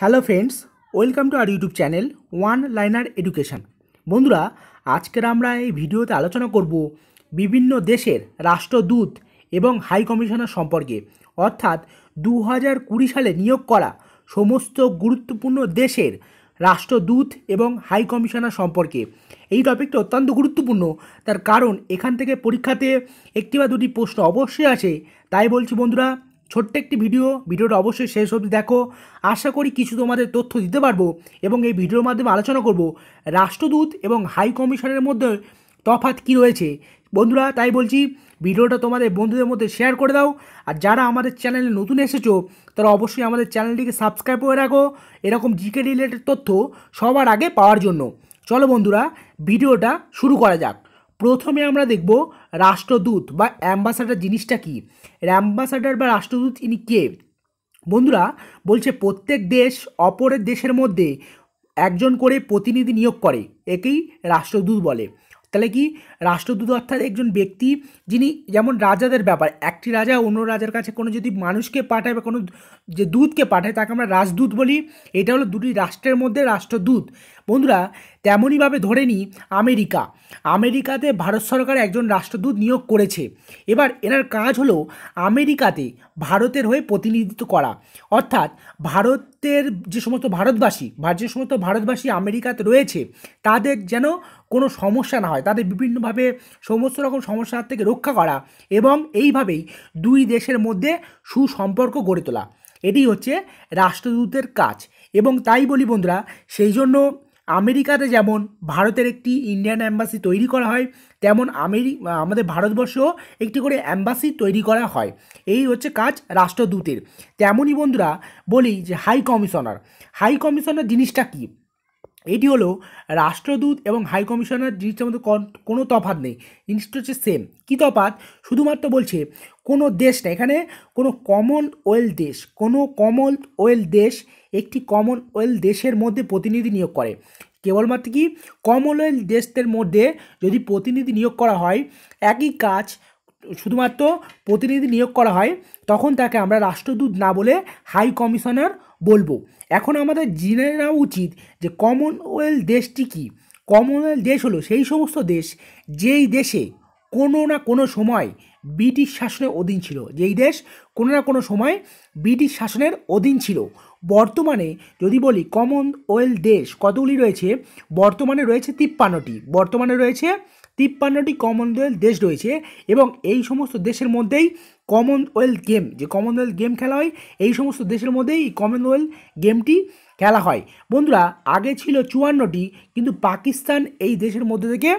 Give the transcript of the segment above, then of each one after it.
hello friends welcome to our YouTube channel one liner education বন্ধুরা আজকের আমরা এই ভিডিওতে আলোচনা করব বিভিন্ন দেশের রাষ্ট্রদূত এবং হাই কমিশনার সম্পর্কে অর্থাৎ দু হাজার কুড়ি সালে নিয়োগ করা সমস্ত গুরুত্বপূর্ণ দেশের রাষ্ট্রদূত এবং হাই কমিশনার সম্পর্কে এই টপিকটা অত্যন্ত গুরুত্বপূর্ণ তার কারণ এখান থেকে পরীক্ষাতে একটি বা দুটি প্রশ্ন অবশ্যই আসে তাই বলছি বন্ধুরা ছোট্ট একটি ভিডিও ভিডিওটা অবশ্যই শেষ অবধি দেখো আশা করি কিছু তোমাদের তথ্য দিতে পারবো এবং এই ভিডিওর মাধ্যমে আলোচনা করব রাষ্ট্রদূত এবং হাই কমিশনের মধ্যে তফাৎ কি রয়েছে বন্ধুরা তাই বলছি ভিডিওটা তোমাদের বন্ধুদের মধ্যে শেয়ার করে দাও আর যারা আমাদের চ্যানেলে নতুন এসেছো তারা অবশ্যই আমাদের চ্যানেলটিকে সাবস্ক্রাইব করে রাখো এরকম জিকে রিলেটেড তথ্য সবার আগে পাওয়ার জন্য চলো বন্ধুরা ভিডিওটা শুরু করা যাক প্রথমে আমরা দেখব রাষ্ট্রদূত বা অ্যাম্বাসাডার জিনিসটা কি অ্যাম্বাসাডার বা রাষ্ট্রদূত ইনি কে বন্ধুরা বলছে প্রত্যেক দেশ অপরের দেশের মধ্যে একজন করে প্রতিনিধি নিয়োগ করে একেই রাষ্ট্রদূত বলে তাহলে কি রাষ্ট্রদূত অর্থাৎ একজন ব্যক্তি যিনি যেমন রাজাদের ব্যাপার একটি রাজা অন্য রাজার কাছে কোনো যদি মানুষকে পাঠায় বা কোনো যে দূতকে পাঠায় তাকে আমরা রাজদূত বলি এটা হলো দুটি রাষ্ট্রের মধ্যে রাষ্ট্রদূত বন্ধুরা তেমনইভাবে ধরে নিই আমেরিকা আমেরিকাতে ভারত সরকার একজন রাষ্ট্রদূত নিয়োগ করেছে এবার এনার কাজ হলো আমেরিকাতে ভারতের হয়ে প্রতিনিধিত্ব করা অর্থাৎ ভারতের যে সমস্ত ভারতবাসী যে সমস্ত ভারতবাসী আমেরিকাতে রয়েছে তাদের যেন কোনো সমস্যা না হয় তাদের বিভিন্নভাবে সমস্ত রকম সমস্যার থেকে রক্ষা করা এবং এইভাবেই দুই দেশের মধ্যে সুসম্পর্ক গড়ে তোলা এটি হচ্ছে রাষ্ট্রদূতের কাজ এবং তাই বলি বন্ধুরা সেই জন্য আমেরিকাতে যেমন ভারতের একটি ইন্ডিয়ান অ্যাম্বাসি তৈরি করা হয় তেমন আমেরি আমাদের ভারতবর্ষেও একটি করে অ্যাম্বাসি তৈরি করা হয় এই হচ্ছে কাজ রাষ্ট্রদূতের তেমনই বন্ধুরা বলি যে হাই কমিশনার হাই কমিশনার জিনিসটা কী এটি হলো রাষ্ট্রদূত এবং হাই কমিশনার জিনিসটার মধ্যে কোনো তফাত নেই জিনিসটা হচ্ছে সেম কী তফাত শুধুমাত্র বলছে কোনো দেশ না এখানে কোনো কমনওয়েলথ দেশ কোনো কমনওয়েলথ দেশ একটি কমনওয়েলথ দেশের মধ্যে প্রতিনিধি নিয়োগ করে কেবলমাত্র কি কমনওয়েলথ দেশের মধ্যে যদি প্রতিনিধি নিয়োগ করা হয় একই কাজ শুধুমাত্র প্রতিনিধি নিয়োগ করা হয় তখন তাকে আমরা রাষ্ট্রদূত না বলে হাই কমিশনার বলবো এখন আমাদের জেনে নেওয়া উচিত যে কমনওয়েলথ দেশটি কী কমনওয়েলথ দেশ হলো সেই সমস্ত দেশ যেই দেশে কোনো না কোনো সময় ব্রিটিশ শাসনের অধীন ছিল যেই দেশ কোনো না কোনো সময় ব্রিটিশ শাসনের অধীন ছিল বর্তমানে যদি বলি কমনওয়েলথ দেশ কতগুলি রয়েছে বর্তমানে রয়েছে তিপ্পান্নটি বর্তমানে রয়েছে তিপ্পান্নটি কমনওয়েলথ দেশ রয়েছে এবং এই সমস্ত দেশের মধ্যেই কমনওয়েলথ গেম যে কমনওয়েলথ গেম খেলা হয় এই সমস্ত দেশের মধ্যেই কমনওয়েলথ গেমটি খেলা হয় বন্ধুরা আগে ছিল চুয়ান্নটি কিন্তু পাকিস্তান এই দেশের মধ্যে থেকে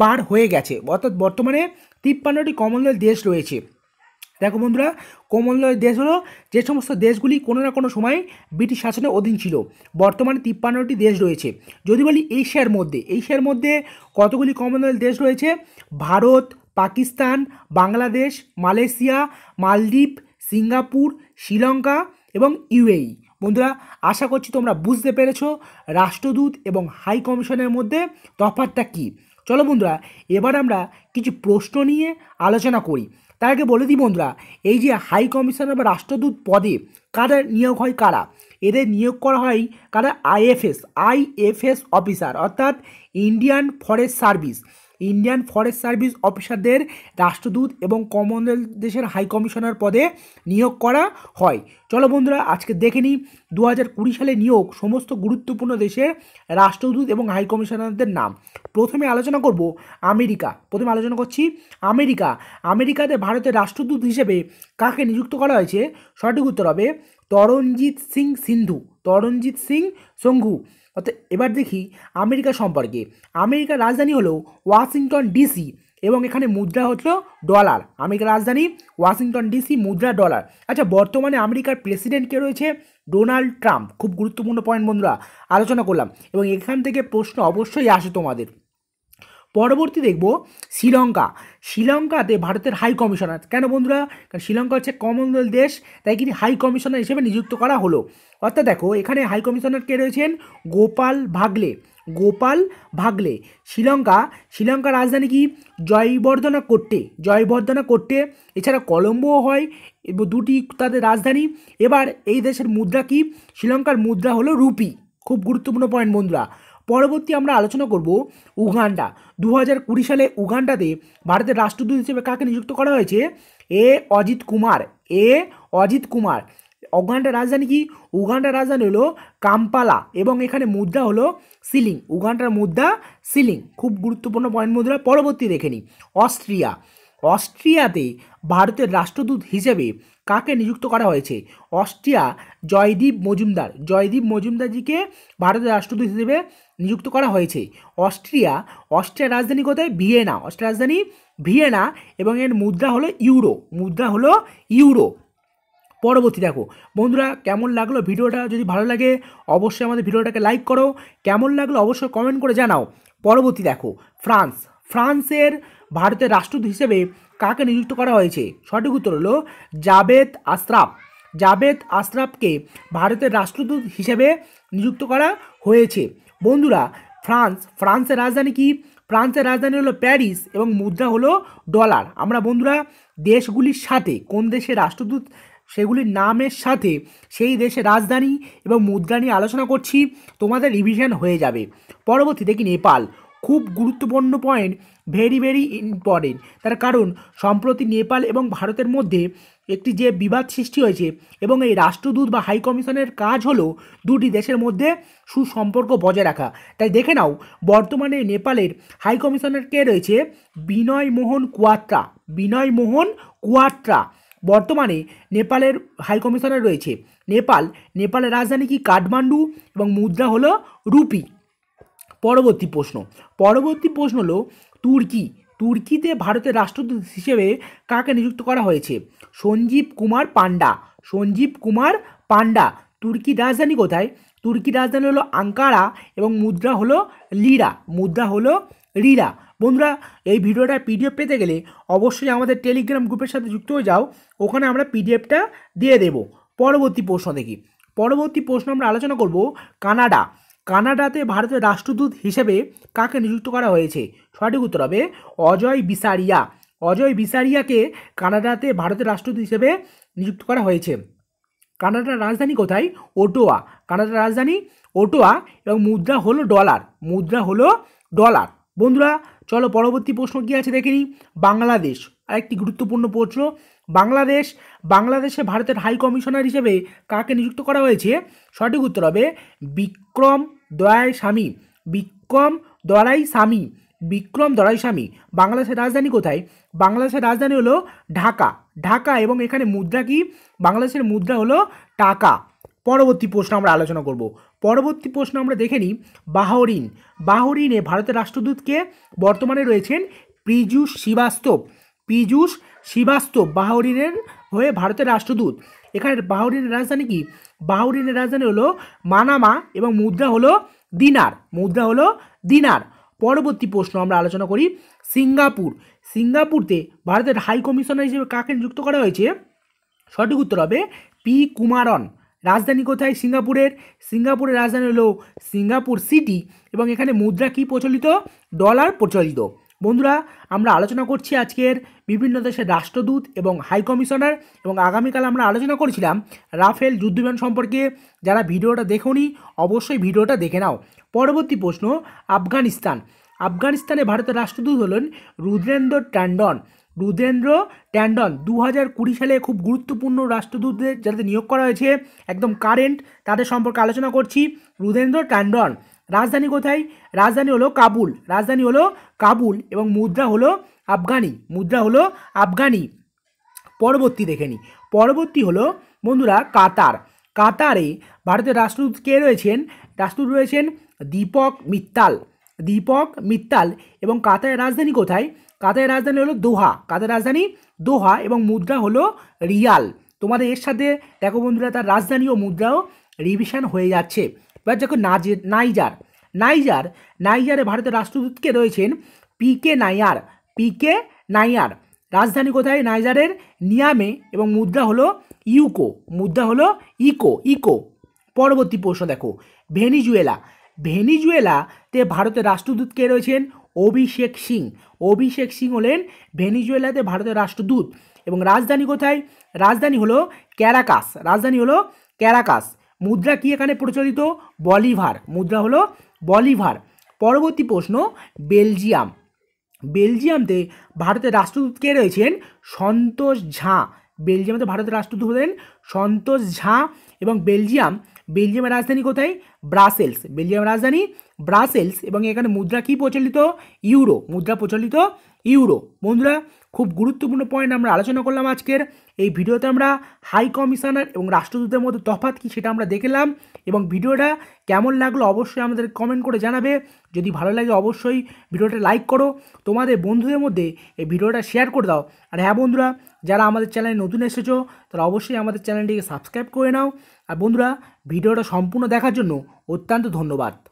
বার হয়ে গেছে অর্থাৎ বর্তমানে তিপ্পান্নটি কমনওয়েলথ দেশ রয়েছে দেখো বন্ধুরা কমনওয়েলথ দেশ হলো যে সমস্ত দেশগুলি কোনো না কোনো সময় ব্রিটিশ শাসনের অধীন ছিল বর্তমানে তিপ্পান্নটি দেশ রয়েছে যদি বলি এশিয়ার মধ্যে এশিয়ার মধ্যে কতগুলি কমনওয়েলথ দেশ রয়েছে ভারত পাকিস্তান বাংলাদেশ মালয়েশিয়া মালদ্বীপ সিঙ্গাপুর শ্রীলঙ্কা এবং ইউএই বন্ধুরা আশা করছি তোমরা বুঝতে পেরেছ রাষ্ট্রদূত এবং হাই কমিশনের মধ্যে তফাতটা কী চলো বন্ধুরা এবার আমরা কিছু প্রশ্ন নিয়ে আলোচনা করি তার আগে বলে দিই বন্ধুরা এই যে হাই কমিশনার বা রাষ্ট্রদূত পদে কারা নিয়োগ হয় কারা এদের নিয়োগ করা হয় কারা আইএফএস আইএফএস অফিসার অর্থাৎ Indian Forest Service Indian Forest Service অফিসারদের রাষ্ট্রদূত এবং কমনওয়েলথ দেশের হাই কমিশনার পদে নিয়োগ করা হয় চলো বন্ধুরা আজকে দেখে নিই দু সালে নিয়োগ সমস্ত গুরুত্বপূর্ণ দেশের রাষ্ট্রদূত এবং হাই কমিশনারদের নাম প্রথমে আলোচনা করব আমেরিকা প্রথমে আলোচনা করছি আমেরিকা আমেরিকাতে ভারতের রাষ্ট্রদূত হিসেবে কাকে নিযুক্ত করা হয়েছে সঠিক উত্তর হবে তরণজিৎ সিং সিন্ধু তরণজিৎ সিং সঙ্ঘু অর্থাৎ এবার দেখি আমেরিকা সম্পর্কে আমেরিকার রাজধানী হলো ওয়াশিংটন ডিসি এবং এখানে মুদ্রা হলো ডলার আমেরিকার রাজধানী ওয়াশিংটন ডিসি মুদ্রা ডলার আচ্ছা বর্তমানে আমেরিকার প্রেসিডেন্ট কে রয়েছে ডোনাল্ড ট্রাম্প খুব গুরুত্বপূর্ণ পয়েন্ট বন্ধুরা আলোচনা করলাম এবং এখান থেকে প্রশ্ন অবশ্যই আসে তোমাদের পরবর্তী দেখব শ্রীলঙ্কা শ্রীলঙ্কাতে ভারতের হাই কমিশনার কেন বন্ধুরা কারণ শ্রীলঙ্কা হচ্ছে কমনওয়েলথ দেশ তাই কিন্তু হাই কমিশনার হিসেবে নিযুক্ত করা হলো অর্থাৎ দেখো এখানে হাই কমিশনার কে রয়েছেন গোপাল ভাগলে গোপাল ভাগলে শ্রীলঙ্কা শ্রীলঙ্কার রাজধানী কি জয়বর্ধনা করতে জয়বর্ধনা করতে এছাড়া কলম্বোও হয় দুটি তাদের রাজধানী এবার এই দেশের মুদ্রা কি শ্রীলঙ্কার মুদ্রা হলো রুপি খুব গুরুত্বপূর্ণ পয়েন্ট বন্ধুরা পরবর্তী আমরা আলোচনা করব উগান্ডা দু কুড়ি সালে উগান্ডাতে ভারতের রাষ্ট্রদূত হিসেবে কাকে নিযুক্ত করা হয়েছে এ অজিত কুমার এ অজিত কুমার উগান্ডার রাজধানী কি উগান্ডার রাজধানী হলো কাম্পালা এবং এখানে মুদ্রা হলো সিলিং উগান্ডার মুদ্রা সিলিং খুব গুরুত্বপূর্ণ পয়েন্ট মুদ্রা পরবর্তী দেখে নিই অস্ট্রিয়া অস্ট্রিয়াতে ভারতের রাষ্ট্রদূত হিসেবে কাকে নিযুক্ত করা হয়েছে অস্ট্রিয়া জয়দীপ মজুমদার জয়দীপ মজুমদারজিকে ভারতের রাষ্ট্রদূত হিসেবে নিযুক্ত করা হয়েছে অস্ট্রিয়া অস্ট্রিয়ার রাজধানী কোথায় ভিয়েনা অস্ট্রিয়ার রাজধানী ভিয়েনা এবং এর মুদ্রা হলো ইউরো মুদ্রা হলো ইউরো পরবর্তী দেখো বন্ধুরা কেমন লাগলো ভিডিওটা যদি ভালো লাগে অবশ্যই আমাদের ভিডিওটাকে লাইক করো কেমন লাগলো অবশ্যই কমেন্ট করে জানাও পরবর্তী দেখো ফ্রান্স ফ্রান্সের ভারতের রাষ্ট্রদূত হিসেবে কাকে নিযুক্ত করা হয়েছে সঠিক উত্তর হলো জাবেদ আশরাফ জাবেদ আশরাফকে ভারতের রাষ্ট্রদূত হিসেবে নিযুক্ত করা হয়েছে বন্ধুরা ফ্রান্স ফ্রান্সের রাজধানী কি ফ্রান্সের রাজধানী হলো প্যারিস এবং মুদ্রা হলো ডলার আমরা বন্ধুরা দেশগুলির সাথে কোন দেশের রাষ্ট্রদূত সেগুলির নামের সাথে সেই দেশের রাজধানী এবং মুদ্রা নিয়ে আলোচনা করছি তোমাদের রিভিশন হয়ে যাবে পরবর্তী দেখি নেপাল খুব গুরুত্বপূর্ণ পয়েন্ট ভেরি ভেরি ইম্পর্টেন্ট তার কারণ সম্প্রতি নেপাল এবং ভারতের মধ্যে একটি যে বিবাদ সৃষ্টি হয়েছে এবং এই রাষ্ট্রদূত বা হাই কমিশনের কাজ হলো দুটি দেশের মধ্যে সুসম্পর্ক বজায় রাখা তাই দেখে নাও বর্তমানে নেপালের হাই কমিশনের কে রয়েছে বিনয় মোহন কুয়াত্রা বিনয় মোহন কুয়াত্রা বর্তমানে নেপালের হাই কমিশনার রয়েছে নেপাল নেপালের রাজধানী কি কাঠমান্ডু এবং মুদ্রা হলো রুপি পরবর্তী প্রশ্ন পরবর্তী প্রশ্ন হলো তুর্কি তুর্কিতে ভারতের রাষ্ট্রদূত হিসেবে কাকে নিযুক্ত করা হয়েছে সঞ্জীব কুমার পান্ডা সঞ্জীব কুমার পান্ডা তুর্কি রাজধানী কোথায় তুর্কি রাজধানী হলো আঙ্কারা এবং মুদ্রা হলো লিরা মুদ্রা হলো রিরা বন্ধুরা এই ভিডিওটা পিডিএফ পেতে গেলে অবশ্যই আমাদের টেলিগ্রাম গ্রুপের সাথে যুক্ত হয়ে যাও ওখানে আমরা পিডিএফটা দিয়ে দেব পরবর্তী প্রশ্ন দেখি পরবর্তী প্রশ্ন আমরা আলোচনা করব কানাডা কানাডাতে ভারতের রাষ্ট্রদূত হিসেবে কাকে নিযুক্ত করা হয়েছে সঠিক উত্তর হবে অজয় বিসারিয়া অজয় বিসারিয়াকে কানাডাতে ভারতের রাষ্ট্রদূত হিসেবে নিযুক্ত করা হয়েছে কানাডার রাজধানী কোথায় ওটোয়া কানাডার রাজধানী ওটোয়া এবং মুদ্রা হলো ডলার মুদ্রা হলো ডলার বন্ধুরা চলো পরবর্তী প্রশ্ন কী আছে দেখে নিই বাংলাদেশ আরেকটি গুরুত্বপূর্ণ প্রশ্ন বাংলাদেশ বাংলাদেশে ভারতের হাই কমিশনার হিসেবে কাকে নিযুক্ত করা হয়েছে সঠিক উত্তর হবে বিক্রম দয়াই স্বামী বিক্রম দরাই স্বামী বিক্রম দরাই স্বামী বাংলাদেশের রাজধানী কোথায় বাংলাদেশের রাজধানী হলো ঢাকা ঢাকা এবং এখানে মুদ্রা কি বাংলাদেশের মুদ্রা হলো টাকা পরবর্তী প্রশ্ন আমরা আলোচনা করব পরবর্তী প্রশ্ন আমরা দেখে নিই বাহরিন বাহরিনে ভারতের রাষ্ট্রদূতকে বর্তমানে রয়েছেন পীযুষ শ্রীবাস্তব পীযুষ শ্রীবাস্তব বাহরিনের হয়ে ভারতের রাষ্ট্রদূত এখানের বাহরিনের রাজধানী কি বাহরিনের রাজধানী হলো মানামা এবং মুদ্রা হলো দিনার মুদ্রা হলো দিনার পরবর্তী প্রশ্ন আমরা আলোচনা করি সিঙ্গাপুর সিঙ্গাপুরতে ভারতের হাই কমিশনার হিসেবে কাকে নিযুক্ত করা হয়েছে সঠিক উত্তর হবে পি কুমারন রাজধানী কোথায় সিঙ্গাপুরের সিঙ্গাপুরের রাজধানী হলো সিঙ্গাপুর সিটি এবং এখানে মুদ্রা কি প্রচলিত ডলার প্রচলিত বন্ধুরা আমরা আলোচনা করছি আজকের বিভিন্ন দেশের রাষ্ট্রদূত এবং হাই কমিশনার এবং আগামীকাল আমরা আলোচনা করেছিলাম রাফেল যুদ্ধবিমান সম্পর্কে যারা ভিডিওটা দেখোনি অবশ্যই ভিডিওটা দেখে নাও পরবর্তী প্রশ্ন আফগানিস্তান আফগানিস্তানে ভারতের রাষ্ট্রদূত হলেন রুদ্রেন্দ্র ট্যান্ডন রুদ্রেন্দ্র ট্যান্ডন দু হাজার কুড়ি সালে খুব গুরুত্বপূর্ণ রাষ্ট্রদূতদের যাদের নিয়োগ করা হয়েছে একদম কারেন্ট তাদের সম্পর্কে আলোচনা করছি রুদেন্দ্র ট্যান্ডন রাজধানী কোথায় রাজধানী হলো কাবুল রাজধানী হলো কাবুল এবং মুদ্রা হলো আফগানি মুদ্রা হলো আফগানি পরবর্তী দেখে নিই পরবর্তী হলো বন্ধুরা কাতার কাতারে ভারতের রাষ্ট্রদূত কে রয়েছেন রাষ্ট্রদূত রয়েছেন দীপক মিত্তাল দীপক মিত্তাল এবং কাতারের রাজধানী কোথায় কাতারের রাজধানী হলো দোহা কাতারের রাজধানী দোহা এবং মুদ্রা হলো রিয়াল তোমাদের এর সাথে দেখো বন্ধুরা তার রাজধানী ও মুদ্রাও রিভিশন হয়ে যাচ্ছে এবার দেখো নাইজার নাইজার নাইজারে ভারতের রাষ্ট্রদূতকে রয়েছেন P K Nayar P K Nayar রাজধানী কোথায় নাইজারের নিয়ামে এবং মুদ্রা হলো ইউকো মুদ্রা হলো ইকো ইকো পরবর্তী প্রশ্ন দেখো ভেনিজুয়েলা ভেনিজুয়েলাতে ভারতের রাষ্ট্রদূতকে রয়েছেন অভিষেক সিং অভিষেক সিং হলেন ভেনিজুয়েলাতে ভারতের রাষ্ট্রদূত এবং রাজধানী কোথায় রাজধানী হলো ক্যারাকাস রাজধানী হলো ক্যারাকাস মুদ্রা কি এখানে প্রচলিত বলিভার মুদ্রা হলো বলিভার পরবর্তী প্রশ্ন বেলজিয়াম বেলজিয়ামতে ভারতের রাষ্ট্রদূত কে রয়েছেন সন্তোষ ঝাঁ বেলজিয়ামতে ভারতের রাষ্ট্রদূত হলেন সন্তোষ ঝাঁ এবং বেলজিয়াম বেলজিয়ামের রাজধানী কোথায় ব্রাসেলস বেলজিয়ামের রাজধানী ব্রাসেলস এবং এখানে মুদ্রা কি প্রচলিত ইউরো মুদ্রা প্রচলিত ইউরো বন্ধুরা খুব গুরুত্বপূর্ণ পয়েন্ট আমরা আলোচনা করলাম আজকের এই ভিডিওতে আমরা হাই কমিশনার এবং রাষ্ট্রদূতের মধ্যে তফাত কী সেটা আমরা দেখলাম এবং ভিডিওটা কেমন লাগলো অবশ্যই আমাদের কমেন্ট করে জানাবে যদি ভালো লাগে অবশ্যই ভিডিওটা লাইক করো তোমাদের বন্ধুদের মধ্যে এই ভিডিওটা শেয়ার করে দাও আর হ্যাঁ বন্ধুরা যারা আমাদের চ্যানেলে নতুন এসেছো তারা অবশ্যই আমাদের চ্যানেলটিকে সাবস্ক্রাইব করে নাও আর বন্ধুরা ভিডিওটা সম্পূর্ণ দেখার জন্য অত্যন্ত ধন্যবাদ